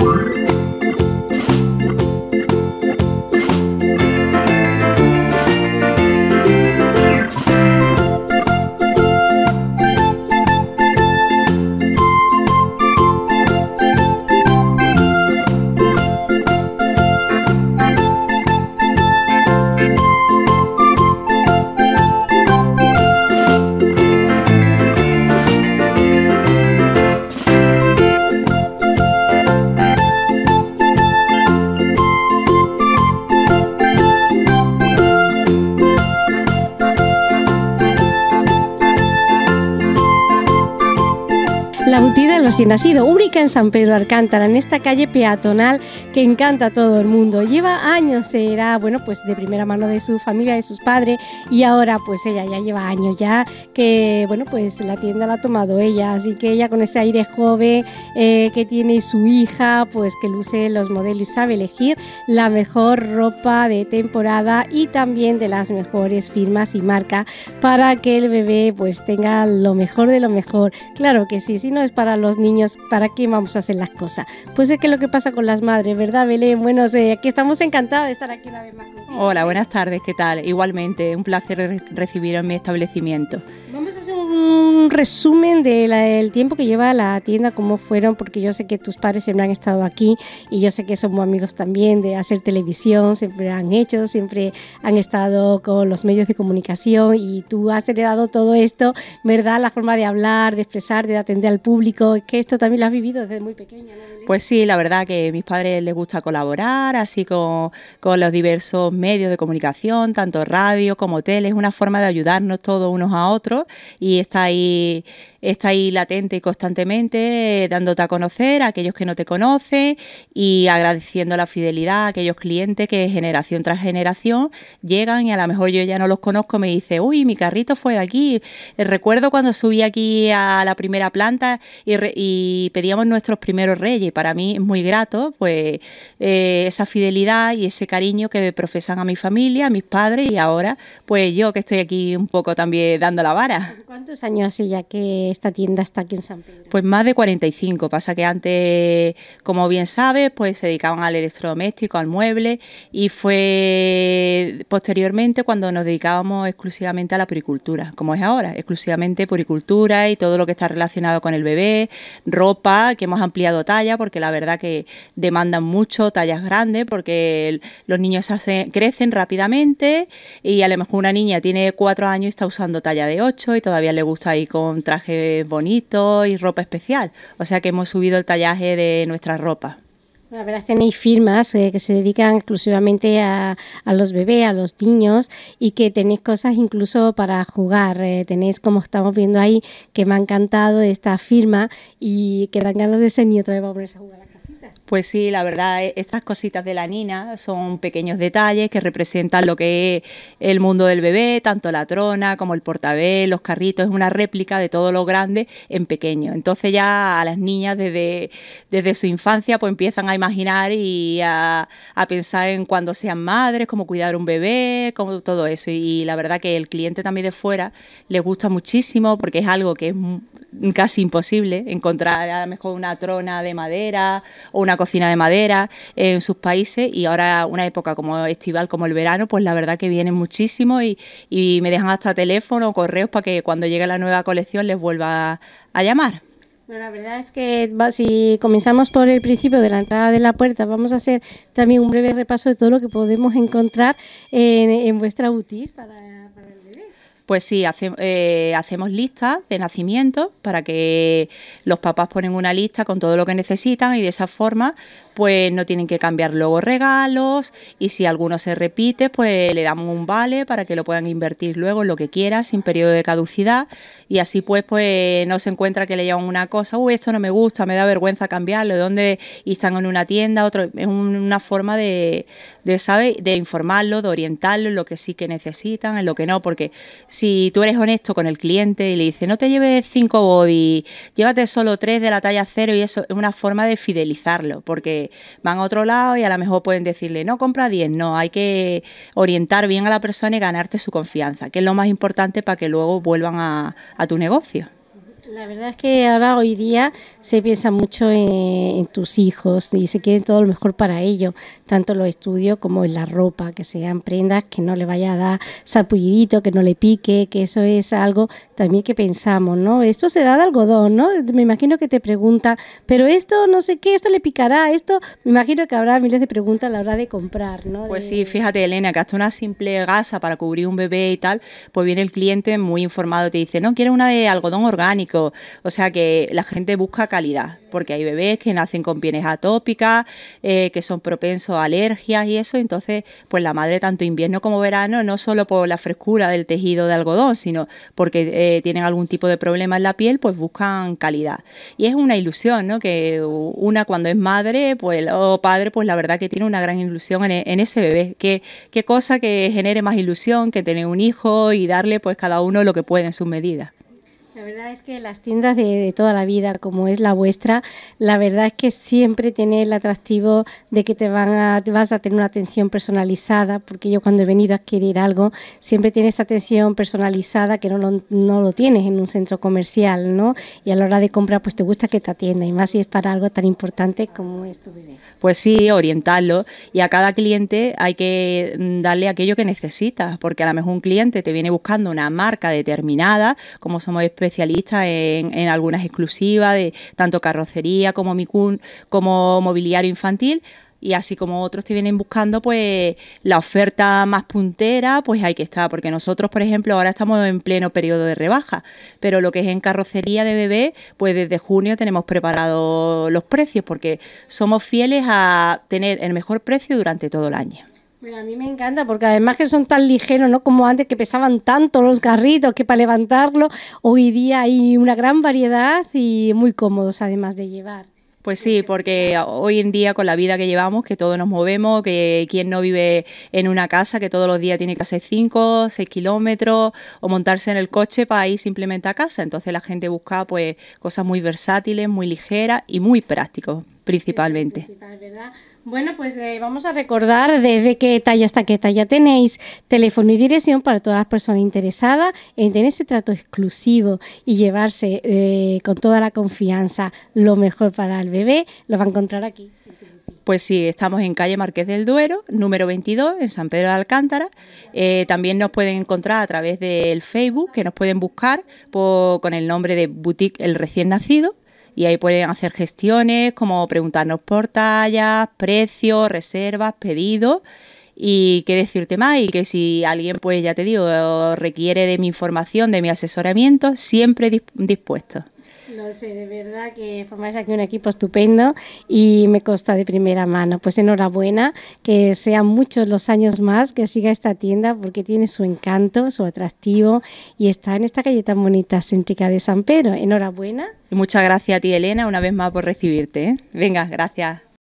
Thank you. recién nacido, única en San Pedro Arcántara en esta calle peatonal que encanta a todo el mundo. Lleva años, era bueno, pues de primera mano de su familia, de sus padres, y ahora pues ella ya lleva años ya que, bueno, pues la tienda la ha tomado ella, así que ella con ese aire joven eh, que tiene su hija, pues que luce los modelos y sabe elegir la mejor ropa de temporada y también de las mejores firmas y marca para que el bebé pues tenga lo mejor de lo mejor. Claro que sí, si no es para los niños, ¿para qué vamos a hacer las cosas? Pues es que lo que pasa con las madres, ¿verdad, Belén? Bueno, aquí estamos encantadas de estar aquí una vez más contigo. Hola, ¿eh? buenas tardes, ¿qué tal? Igualmente, un placer recibir en mi establecimiento. Vamos a hacer un resumen del tiempo que lleva la tienda, cómo fueron, porque yo sé que tus padres siempre han estado aquí y yo sé que somos amigos también de hacer televisión, siempre han hecho, siempre han estado con los medios de comunicación y tú has heredado todo esto, ¿verdad? La forma de hablar, de expresar, de atender al público, es que esto también lo has vivido desde muy pequeña. pues sí, la verdad que a mis padres les gusta colaborar, así con los diversos medios de comunicación, tanto radio como tele, es una forma de ayudarnos todos unos a otros y está ahí, está ahí latente y constantemente eh, dándote a conocer a aquellos que no te conocen y agradeciendo la fidelidad a aquellos clientes que generación tras generación llegan y a lo mejor yo ya no los conozco, me dice, uy, mi carrito fue de aquí. Eh, recuerdo cuando subí aquí a la primera planta y, pedíamos nuestros primeros reyes. Para mí es muy grato, pues, eh, esa fidelidad y ese cariño que me profesan a mi familia, a mis padres y ahora, pues yo que estoy aquí un poco también dando la vara. ¿Cuántos años hace ya que esta tienda está aquí en San Pedro? Pues más de 45. Pasa que antes, como bien sabes, pues se dedicaban al electrodoméstico, al mueble y fue posteriormente cuando nos dedicábamos exclusivamente a la puricultura, como es ahora, exclusivamente puricultura y todo lo que está relacionado con el bebé, ropa, que hemos ampliado talla porque la verdad que demandan mucho tallas grandes porque los niños crecen rápidamente y a lo mejor una niña tiene cuatro años y está usando talla de 8 y todavía le gusta ir con trajes bonitos y ropa especial. O sea que hemos subido el tallaje de nuestra ropa. La verdad tenéis firmas eh, que se dedican exclusivamente a, los bebés, a los niños y que tenéis cosas incluso para jugar. Eh, tenéis, como estamos viendo ahí, que me ha encantado esta firma y que dan ganas de ser niño otra vez para a jugar. Pues sí, la verdad, e-, estas cositas de la Nina son pequeños detalles que representan lo que es el mundo del bebé, tanto la trona como el portabel, los carritos, es una réplica de todo lo grande en pequeño. Entonces ya a las niñas desde, su infancia pues empiezan a imaginar y a, pensar en cuando sean madres, cómo cuidar un bebé, cómo todo eso. Y la verdad que el cliente también de fuera le gusta muchísimo porque es algo que es casi imposible encontrar a lo mejor una trona de madera o una cocina de madera eh, en sus países y ahora una época como estival, como el verano, pues la verdad que vienen muchísimo y, me dejan hasta teléfono o correos para que cuando llegue la nueva colección les vuelva a llamar. Bueno, la verdad es que si comenzamos por el principio de la entrada de la puerta, vamos a hacer también un breve repaso de todo lo que podemos encontrar en, en vuestra boutique para pues sí, eh, hacemos listas de nacimiento... para que los papás ponen una lista con todo lo que necesitan y de esa forma pues no tienen que cambiar luego regalos y si alguno se repite, pues le damos un vale para que lo puedan invertir luego en lo que quiera... sin periodo de caducidad y así pues pues no se encuentra que le llevan una cosa, uy, esto no me gusta, me da vergüenza cambiarlo, de dónde están en una tienda, otro, es una forma de, de ¿sabe? de informarlo, de orientarlo en lo que sí que necesitan, en lo que no, porque si tú eres honesto con el cliente y le dices, no te lleves cinco body, llévate solo tres de la talla cero y eso es una forma de fidelizarlo, porque van a otro lado y a lo mejor pueden decirle, no, compra 10, no, hay que orientar bien a la persona y ganarte su confianza, que es lo más importante para que luego vuelvan a tu negocio. La verdad es que ahora hoy día se piensa mucho en, tus hijos y se quiere todo lo mejor para ellos, tanto en los estudios como en la ropa, que sean prendas que no le vaya a dar sapullidito, que no le pique, que eso es algo también que pensamos, ¿no? Esto será de algodón, ¿no? Me imagino que te pregunta, pero esto no sé qué, esto le picará, esto, me imagino que habrá miles de preguntas a la hora de comprar, ¿no? Pues sí, fíjate, Elena, que hasta una simple gasa para cubrir un bebé y tal, pues viene el cliente muy informado, te dice, no, quiero una de algodón orgánico o sea que la gente busca calidad, porque hay bebés que nacen con pieles atópicas, eh, que son propensos a alergias y eso. Entonces, pues la madre, tanto invierno como verano, no solo por la frescura del tejido de algodón, sino porque eh, tienen algún tipo de problema en la piel, pues buscan calidad. Y es una ilusión, ¿no? Que una cuando es madre pues, o padre, pues la verdad que tiene una gran ilusión en, e, ese bebé. Qué, qué cosa que genere más ilusión que tener un hijo y darle pues cada uno lo que puede en sus medidas. La verdad es que las tiendas de, toda la vida, como es la vuestra, la verdad es que siempre tiene el atractivo de que te van a, vas a tener una atención personalizada, porque yo cuando he venido a adquirir algo, siempre tiene esa atención personalizada que no lo, no lo tienes en un centro comercial, ¿no? Y a la hora de compra pues te gusta que te atienda, y más si es para algo tan importante como es tu Pues sí, orientarlo, y a cada cliente hay que mm, darle aquello que necesitas, porque a lo mejor un cliente te viene buscando una marca determinada, como somos especialistas, especialista en, en algunas exclusivas de tanto carrocería como micun, como mobiliario infantil y así como otros te vienen buscando pues la oferta más puntera, pues hay que estar, porque nosotros, por ejemplo, ahora estamos en pleno periodo de rebaja, pero lo que es en carrocería de bebé, pues desde junio tenemos preparados los precios porque somos fieles a tener el mejor precio durante todo el año. Bueno, a mí me encanta porque además que son tan ligeros, ¿no? Como antes que pesaban tanto los carritos que para levantarlo, hoy día hay una gran variedad y muy cómodos además de llevar. Pues sí, porque hoy en día con la vida que llevamos, que todos nos movemos, que quien no vive en una casa, que todos los días tiene que hacer 5, 6 kilómetros o montarse en el coche para ir simplemente a casa. Entonces la gente busca pues cosas muy versátiles, muy ligeras y muy prácticos principalmente. Bueno, pues eh, vamos a recordar desde qué talla hasta qué talla tenéis teléfono y dirección para todas las personas interesadas en tener ese trato exclusivo y llevarse eh, con toda la confianza lo mejor para el bebé. Lo va a encontrar aquí. Pues sí, estamos en calle Marqués del Duero, número 22, en San Pedro de Alcántara. Eh, también nos pueden encontrar a través del Facebook, que nos pueden buscar con el nombre de Boutique El Recién Nacido y ahí pueden hacer gestiones como preguntarnos por tallas, precios, reservas, pedidos y qué decirte más y que si alguien pues ya te digo requiere de mi información, de mi asesoramiento, siempre dispuesto no sé, de verdad que formáis aquí un equipo estupendo y me consta de primera mano. Pues enhorabuena, que sean muchos los años más que siga esta tienda porque tiene su encanto, su atractivo y está en esta calle tan bonita, céntrica de San Pedro. Enhorabuena. muchas gracias a ti, Elena, una vez más por recibirte. ¿eh? Venga, gracias.